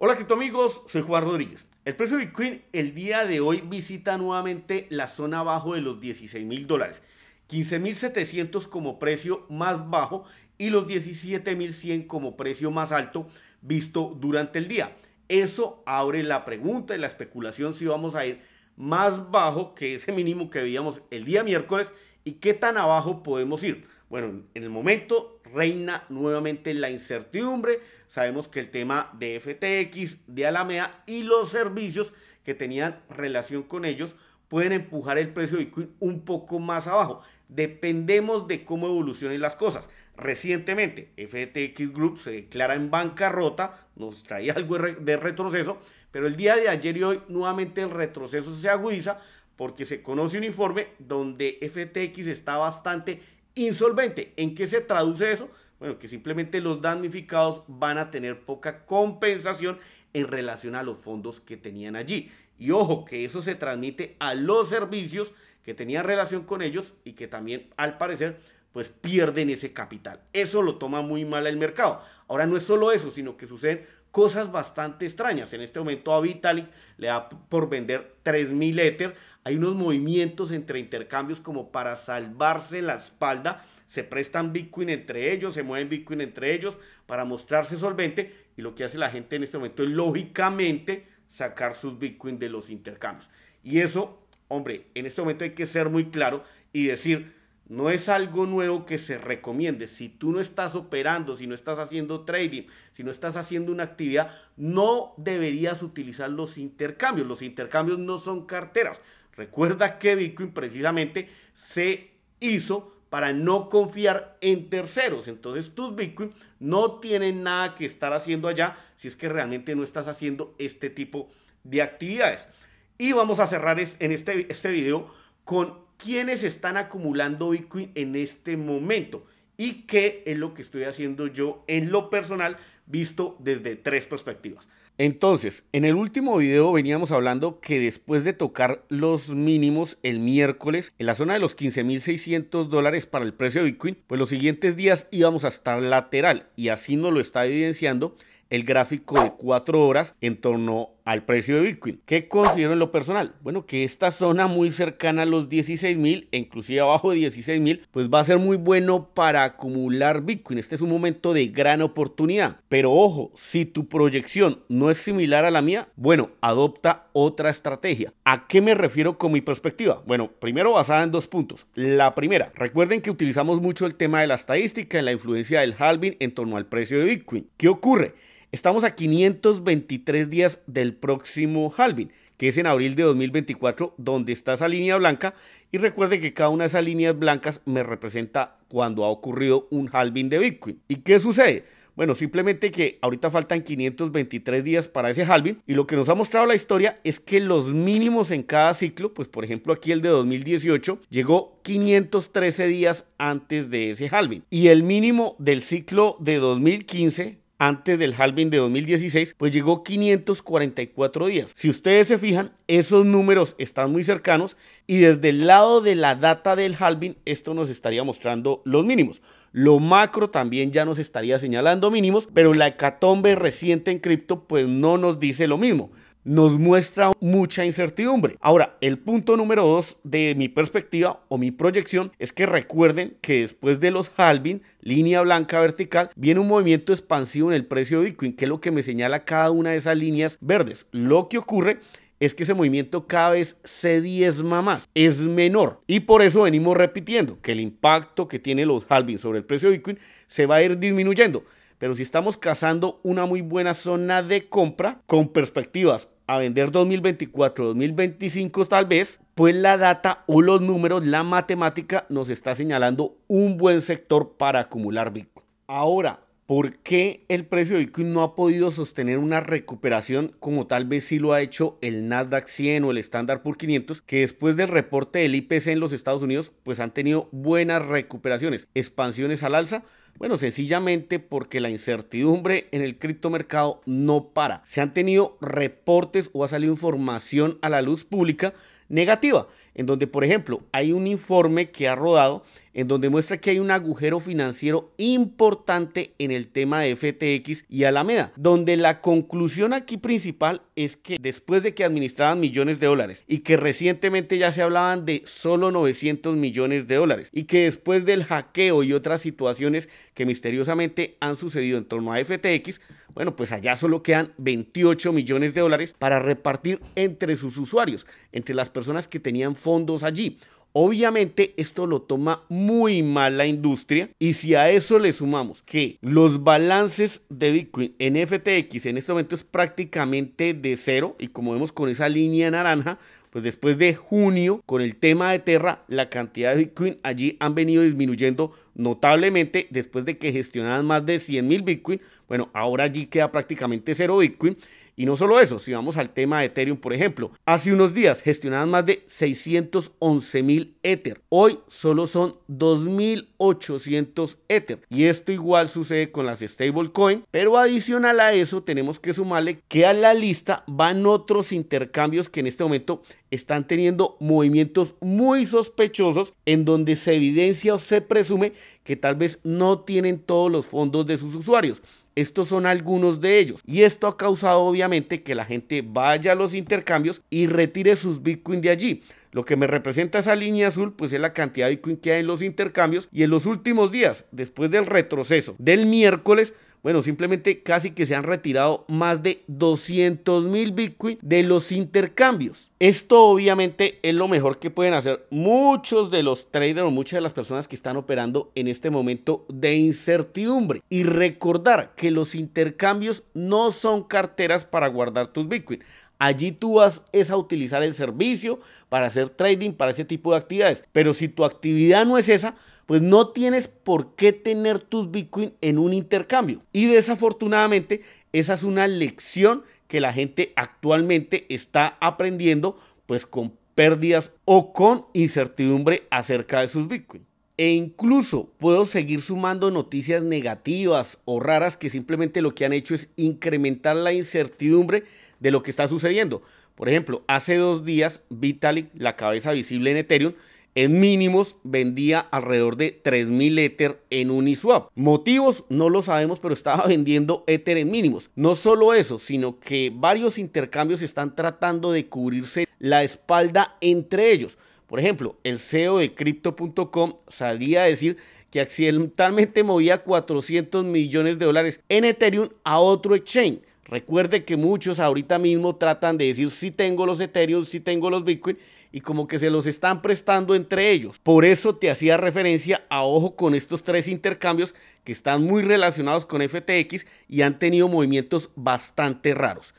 Hola amigos, soy Juan Rodríguez. El precio de Bitcoin el día de hoy visita nuevamente la zona abajo de los 16 mil dólares. 15.700 como precio más bajo y los 17.100 como precio más alto visto durante el día. Eso abre la pregunta y la especulación si vamos a ir más bajo que ese mínimo que veíamos el día miércoles y qué tan abajo podemos ir. Bueno, en el momento reina nuevamente la incertidumbre. Sabemos que el tema de FTX, de Alameda y los servicios que tenían relación con ellos pueden empujar el precio de Bitcoin un poco más abajo. Dependemos de cómo evolucionen las cosas. Recientemente, FTX Group se declara en bancarrota, nos traía algo de retroceso, pero el día de ayer y hoy nuevamente el retroceso se agudiza porque se conoce un informe donde FTX está bastante insolvente. ¿En qué se traduce eso? Bueno, que simplemente los damnificados van a tener poca compensación en relación a los fondos que tenían allí. Y ojo, que eso se transmite a los servicios que tenían relación con ellos y que también, al parecer, pues pierden ese capital. Eso lo toma muy mal el mercado. Ahora no es solo eso, sino que suceden cosas bastante extrañas. En este momento a Vitalik le da por vender 3.000 Ether. Hay unos movimientos entre intercambios como para salvarse la espalda. Se prestan Bitcoin entre ellos, se mueven Bitcoin entre ellos para mostrarse solvente. Y lo que hace la gente en este momento es lógicamente sacar sus Bitcoin de los intercambios. Y eso, hombre, en este momento hay que ser muy claro y decir no es algo nuevo que se recomiende. Si tú no estás operando, si no estás haciendo trading, si no estás haciendo una actividad, no deberías utilizar los intercambios. Los intercambios no son carteras. Recuerda que Bitcoin precisamente se hizo para no confiar en terceros. Entonces tus Bitcoin no tienen nada que estar haciendo allá si es que realmente no estás haciendo este tipo de actividades. Y vamos a cerrar en este, este video con quiénes están acumulando Bitcoin en este momento y qué es lo que estoy haciendo yo en lo personal visto desde tres perspectivas. Entonces, en el último video veníamos hablando que después de tocar los mínimos el miércoles en la zona de los 15.600 dólares para el precio de Bitcoin, pues los siguientes días íbamos a estar lateral y así nos lo está evidenciando el gráfico de cuatro horas en torno a al precio de Bitcoin. ¿Qué considero en lo personal? Bueno, que esta zona muy cercana a los 16.000, e inclusive abajo de 16.000, pues va a ser muy bueno para acumular Bitcoin. Este es un momento de gran oportunidad. Pero ojo, si tu proyección no es similar a la mía, bueno, adopta otra estrategia. ¿A qué me refiero con mi perspectiva? Bueno, primero basada en dos puntos. La primera, recuerden que utilizamos mucho el tema de la estadística en la influencia del halving en torno al precio de Bitcoin. ¿Qué ocurre? Estamos a 523 días del próximo halving, que es en abril de 2024, donde está esa línea blanca. Y recuerde que cada una de esas líneas blancas me representa cuando ha ocurrido un halving de Bitcoin. ¿Y qué sucede? Bueno, simplemente que ahorita faltan 523 días para ese halving y lo que nos ha mostrado la historia es que los mínimos en cada ciclo, pues por ejemplo aquí el de 2018, llegó 513 días antes de ese halving y el mínimo del ciclo de 2015 antes del halving de 2016, pues llegó 544 días. Si ustedes se fijan, esos números están muy cercanos y desde el lado de la data del halving, esto nos estaría mostrando los mínimos. Lo macro también ya nos estaría señalando mínimos, pero la hecatombe reciente en cripto pues no nos dice lo mismo nos muestra mucha incertidumbre. Ahora, el punto número dos de mi perspectiva o mi proyección es que recuerden que después de los halving, línea blanca vertical, viene un movimiento expansivo en el precio de Bitcoin, que es lo que me señala cada una de esas líneas verdes. Lo que ocurre es que ese movimiento cada vez se diezma más, es menor. Y por eso venimos repitiendo que el impacto que tiene los halving sobre el precio de Bitcoin se va a ir disminuyendo. Pero si estamos cazando una muy buena zona de compra con perspectivas a vender 2024, 2025 tal vez, pues la data o los números, la matemática nos está señalando un buen sector para acumular Bitcoin. Ahora, ¿por qué el precio de Bitcoin no ha podido sostener una recuperación como tal vez sí lo ha hecho el Nasdaq 100 o el Standard por 500, que después del reporte del IPC en los Estados Unidos, pues han tenido buenas recuperaciones, expansiones al alza? Bueno, sencillamente porque la incertidumbre en el criptomercado no para. Se han tenido reportes o ha salido información a la luz pública negativa, en donde, por ejemplo, hay un informe que ha rodado en donde muestra que hay un agujero financiero importante en el tema de FTX y Alameda, donde la conclusión aquí principal es que después de que administraban millones de dólares y que recientemente ya se hablaban de solo 900 millones de dólares y que después del hackeo y otras situaciones que misteriosamente han sucedido en torno a FTX, bueno, pues allá solo quedan 28 millones de dólares para repartir entre sus usuarios, entre las personas que tenían fondos allí. Obviamente esto lo toma muy mal la industria y si a eso le sumamos que los balances de Bitcoin en FTX en este momento es prácticamente de cero y como vemos con esa línea naranja, pues después de junio, con el tema de Terra, la cantidad de Bitcoin allí han venido disminuyendo notablemente después de que gestionaban más de 100 mil Bitcoin. Bueno, ahora allí queda prácticamente cero Bitcoin. Y no solo eso, si vamos al tema de Ethereum, por ejemplo, hace unos días gestionaban más de 611 mil Ether. Hoy solo son 2.800 Ether. Y esto igual sucede con las stablecoin, pero adicional a eso tenemos que sumarle que a la lista van otros intercambios que en este momento están teniendo movimientos muy sospechosos en donde se evidencia o se presume que tal vez no tienen todos los fondos de sus usuarios. Estos son algunos de ellos. Y esto ha causado obviamente que la gente vaya a los intercambios y retire sus Bitcoin de allí. Lo que me representa esa línea azul, pues es la cantidad de Bitcoin que hay en los intercambios. Y en los últimos días, después del retroceso del miércoles, bueno, simplemente casi que se han retirado más de 200 mil Bitcoin de los intercambios. Esto obviamente es lo mejor que pueden hacer muchos de los traders o muchas de las personas que están operando en este momento de incertidumbre. Y recordar que los intercambios no son carteras para guardar tus Bitcoin. Allí tú vas es a utilizar el servicio para hacer trading, para ese tipo de actividades. Pero si tu actividad no es esa, pues no tienes por qué tener tus Bitcoin en un intercambio. Y desafortunadamente, esa es una lección que la gente actualmente está aprendiendo, pues con pérdidas o con incertidumbre acerca de sus Bitcoin. E incluso puedo seguir sumando noticias negativas o raras que simplemente lo que han hecho es incrementar la incertidumbre de lo que está sucediendo. Por ejemplo, hace dos días Vitalik, la cabeza visible en Ethereum, en mínimos vendía alrededor de 3.000 Ether en Uniswap. Motivos no lo sabemos, pero estaba vendiendo Ether en mínimos. No solo eso, sino que varios intercambios están tratando de cubrirse la espalda entre ellos. Por ejemplo, el CEO de Crypto.com salía a decir que accidentalmente movía 400 millones de dólares en Ethereum a otro exchange. Recuerde que muchos ahorita mismo tratan de decir si tengo los Ethereum, si tengo los Bitcoin y como que se los están prestando entre ellos. Por eso te hacía referencia a ojo con estos tres intercambios que están muy relacionados con FTX y han tenido movimientos bastante raros.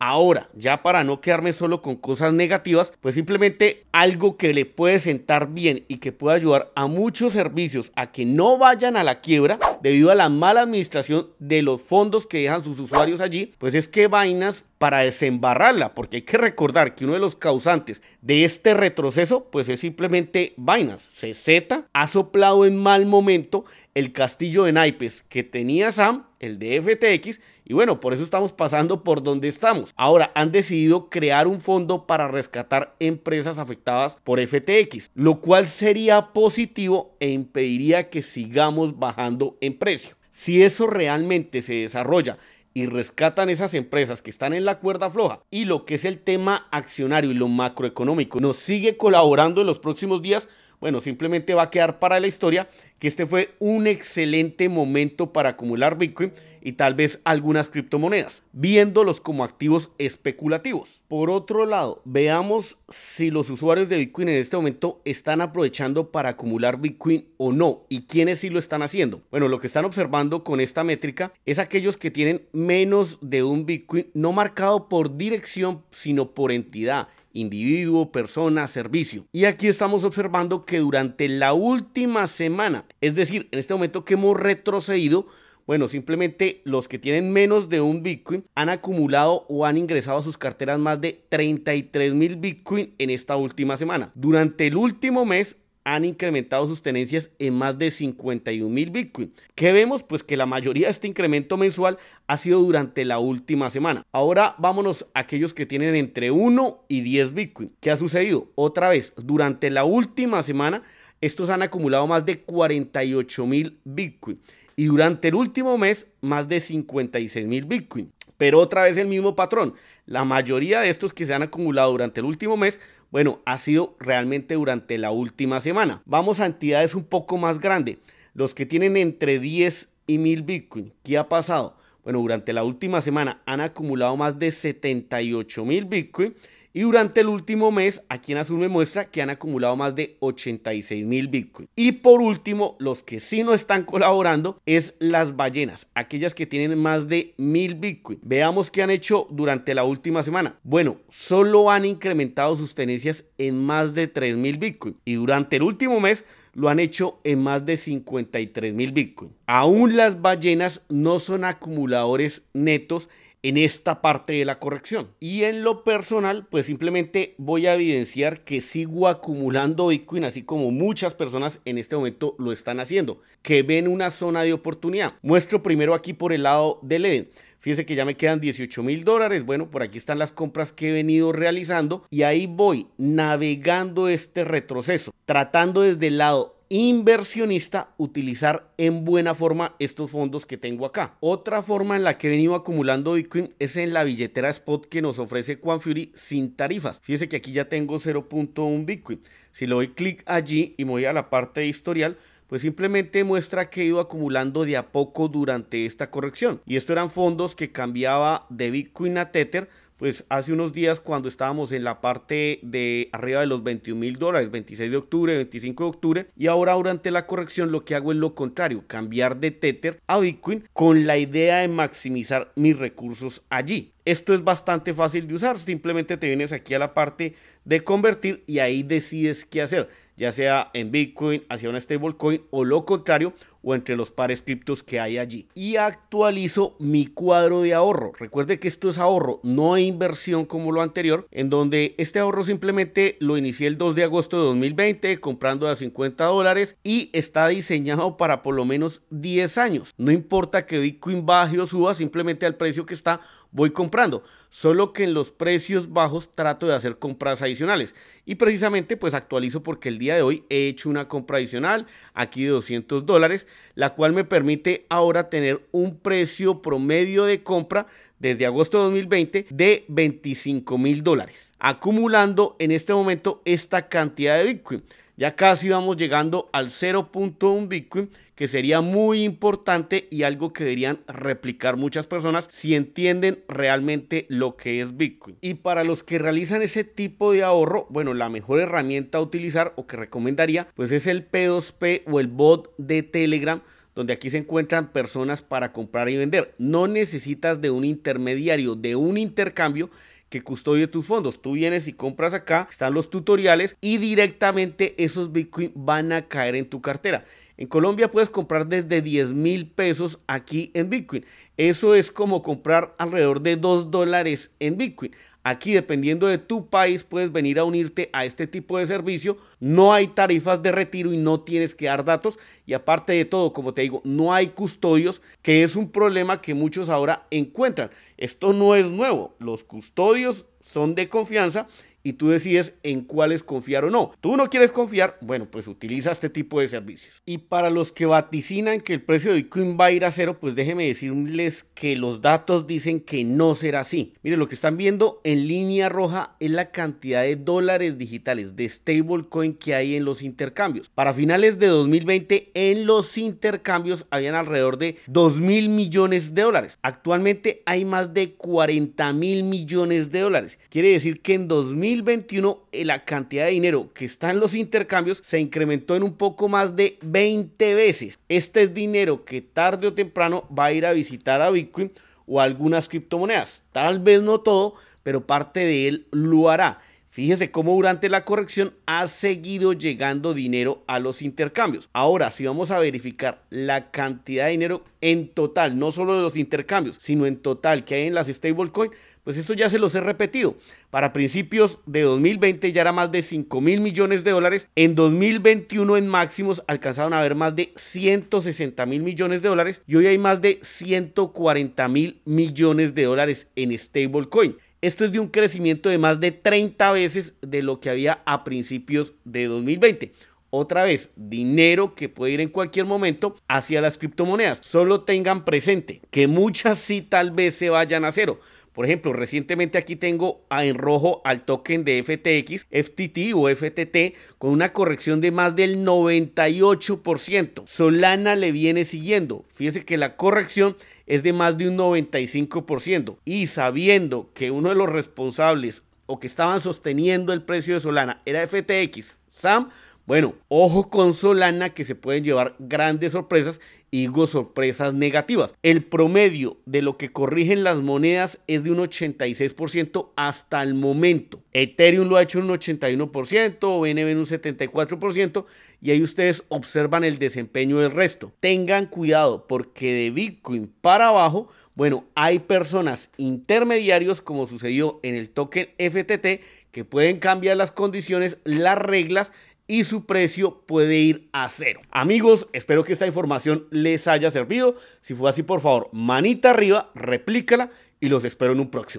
Ahora, ya para no quedarme solo con cosas negativas, pues simplemente algo que le puede sentar bien y que puede ayudar a muchos servicios a que no vayan a la quiebra debido a la mala administración de los fondos que dejan sus usuarios allí, pues es que Vainas para desembarrarla, porque hay que recordar que uno de los causantes de este retroceso, pues es simplemente vainas, CZ ha soplado en mal momento el castillo de naipes que tenía Sam, el de FTX, y bueno, por eso estamos pasando por donde estamos. Ahora han decidido crear un fondo para rescatar empresas afectadas por FTX, lo cual sería positivo e impediría que sigamos bajando en precio. Si eso realmente se desarrolla y rescatan esas empresas que están en la cuerda floja y lo que es el tema accionario y lo macroeconómico nos sigue colaborando en los próximos días, bueno, simplemente va a quedar para la historia que este fue un excelente momento para acumular Bitcoin y tal vez algunas criptomonedas, viéndolos como activos especulativos. Por otro lado, veamos si los usuarios de Bitcoin en este momento están aprovechando para acumular Bitcoin o no y quiénes sí lo están haciendo. Bueno, lo que están observando con esta métrica es aquellos que tienen menos de un Bitcoin no marcado por dirección, sino por entidad individuo, persona, servicio. Y aquí estamos observando que durante la última semana, es decir, en este momento que hemos retrocedido, bueno, simplemente los que tienen menos de un Bitcoin han acumulado o han ingresado a sus carteras más de 33 mil Bitcoin en esta última semana. Durante el último mes han incrementado sus tenencias en más de 51 mil Bitcoin. ¿Qué vemos? Pues que la mayoría de este incremento mensual ha sido durante la última semana. Ahora vámonos a aquellos que tienen entre 1 y 10 Bitcoin. ¿Qué ha sucedido? Otra vez, durante la última semana, estos han acumulado más de 48 mil Bitcoin y durante el último mes, más de 56 mil Bitcoin. Pero otra vez el mismo patrón. La mayoría de estos que se han acumulado durante el último mes, bueno, ha sido realmente durante la última semana. Vamos a entidades un poco más grandes. Los que tienen entre 10 y 1000 Bitcoin. ¿Qué ha pasado? Bueno, durante la última semana han acumulado más de 78 mil Bitcoin y durante el último mes, aquí en azul me muestra que han acumulado más de 86 mil bitcoins. Y por último, los que sí no están colaborando es las ballenas, aquellas que tienen más de mil Bitcoin. Veamos qué han hecho durante la última semana. Bueno, solo han incrementado sus tenencias en más de 3 mil Bitcoin. Y durante el último mes, lo han hecho en más de 53 mil Bitcoin. Aún las ballenas no son acumuladores netos en esta parte de la corrección. Y en lo personal, pues simplemente voy a evidenciar que sigo acumulando Bitcoin, así como muchas personas en este momento lo están haciendo, que ven una zona de oportunidad. Muestro primero aquí por el lado del Eden. Fíjense que ya me quedan 18 mil dólares. Bueno, por aquí están las compras que he venido realizando y ahí voy navegando este retroceso, tratando desde el lado inversionista utilizar en buena forma estos fondos que tengo acá. Otra forma en la que he venido acumulando Bitcoin es en la billetera spot que nos ofrece Fury sin tarifas. Fíjese que aquí ya tengo 0.1 Bitcoin. Si le doy clic allí y me voy a la parte de historial, pues simplemente muestra que he ido acumulando de a poco durante esta corrección. Y esto eran fondos que cambiaba de Bitcoin a Tether pues hace unos días cuando estábamos en la parte de arriba de los 21 mil dólares, 26 de octubre, 25 de octubre, y ahora durante la corrección lo que hago es lo contrario, cambiar de Tether a Bitcoin con la idea de maximizar mis recursos allí. Esto es bastante fácil de usar, simplemente te vienes aquí a la parte de convertir y ahí decides qué hacer, ya sea en Bitcoin hacia una stablecoin o lo contrario, o entre los pares criptos que hay allí. Y actualizo mi cuadro de ahorro. Recuerde que esto es ahorro, no inversión como lo anterior, en donde este ahorro simplemente lo inicié el 2 de agosto de 2020 comprando a 50 dólares y está diseñado para por lo menos 10 años. No importa que Bitcoin baje o suba, simplemente al precio que está voy comprando. Solo que en los precios bajos trato de hacer compras adicionales. Y precisamente pues actualizo porque el día de hoy he hecho una compra adicional aquí de 200 dólares, la cual me permite ahora tener un precio promedio de compra desde agosto de 2020 de 25 mil dólares, acumulando en este momento esta cantidad de Bitcoin. Ya casi vamos llegando al 0.1 Bitcoin, que sería muy importante y algo que deberían replicar muchas personas si entienden realmente lo que es Bitcoin. Y para los que realizan ese tipo de ahorro, bueno, la mejor herramienta a utilizar o que recomendaría, pues es el P2P o el bot de Telegram donde aquí se encuentran personas para comprar y vender. No necesitas de un intermediario, de un intercambio que custodie tus fondos. Tú vienes y compras acá, están los tutoriales y directamente esos Bitcoin van a caer en tu cartera. En Colombia puedes comprar desde 10 mil pesos aquí en Bitcoin. Eso es como comprar alrededor de 2 dólares en Bitcoin. Aquí, dependiendo de tu país, puedes venir a unirte a este tipo de servicio. No hay tarifas de retiro y no tienes que dar datos. Y aparte de todo, como te digo, no hay custodios, que es un problema que muchos ahora encuentran. Esto no es nuevo. Los custodios son de confianza y tú decides en cuáles confiar o no. Tú no quieres confiar, bueno, pues utiliza este tipo de servicios. Y para los que vaticinan que el precio de Bitcoin va a ir a cero, pues déjeme decirles que los datos dicen que no será así. Mire, lo que están viendo en línea roja es la cantidad de dólares digitales de stablecoin que hay en los intercambios. Para finales de 2020, en los intercambios habían alrededor de 2 mil millones de dólares. Actualmente hay más de 40 mil millones de dólares. Quiere decir que en 2020 2021 eh, la cantidad de dinero que está en los intercambios se incrementó en un poco más de 20 veces. Este es dinero que tarde o temprano va a ir a visitar a Bitcoin o algunas criptomonedas. Tal vez no todo, pero parte de él lo hará. Fíjese cómo durante la corrección ha seguido llegando dinero a los intercambios. Ahora, si vamos a verificar la cantidad de dinero en total, no solo de los intercambios, sino en total que hay en las stablecoin, pues esto ya se los he repetido. Para principios de 2020 ya era más de 5 mil millones de dólares. En 2021 en máximos alcanzaron a ver más de 160 mil millones de dólares y hoy hay más de 140 mil millones de dólares en stablecoin. Esto es de un crecimiento de más de 30 veces de lo que había a principios de 2020 otra vez, dinero que puede ir en cualquier momento hacia las criptomonedas. Solo tengan presente que muchas sí tal vez se vayan a cero. Por ejemplo, recientemente aquí tengo en rojo al token de FTX, FTT o FTT, con una corrección de más del 98%. Solana le viene siguiendo. Fíjense que la corrección es de más de un 95%. Y sabiendo que uno de los responsables o que estaban sosteniendo el precio de Solana era FTX, Sam, bueno, ojo con Solana que se pueden llevar grandes sorpresas y sorpresas negativas. El promedio de lo que corrigen las monedas es de un 86% hasta el momento. Ethereum lo ha hecho un 81%, BNB un 74% y ahí ustedes observan el desempeño del resto. Tengan cuidado porque de Bitcoin para abajo, bueno, hay personas intermediarios como sucedió en el token FTT que pueden cambiar las condiciones, las reglas y su precio puede ir a cero. Amigos, espero que esta información les haya servido. Si fue así, por favor, manita arriba, replícala y los espero en un próximo.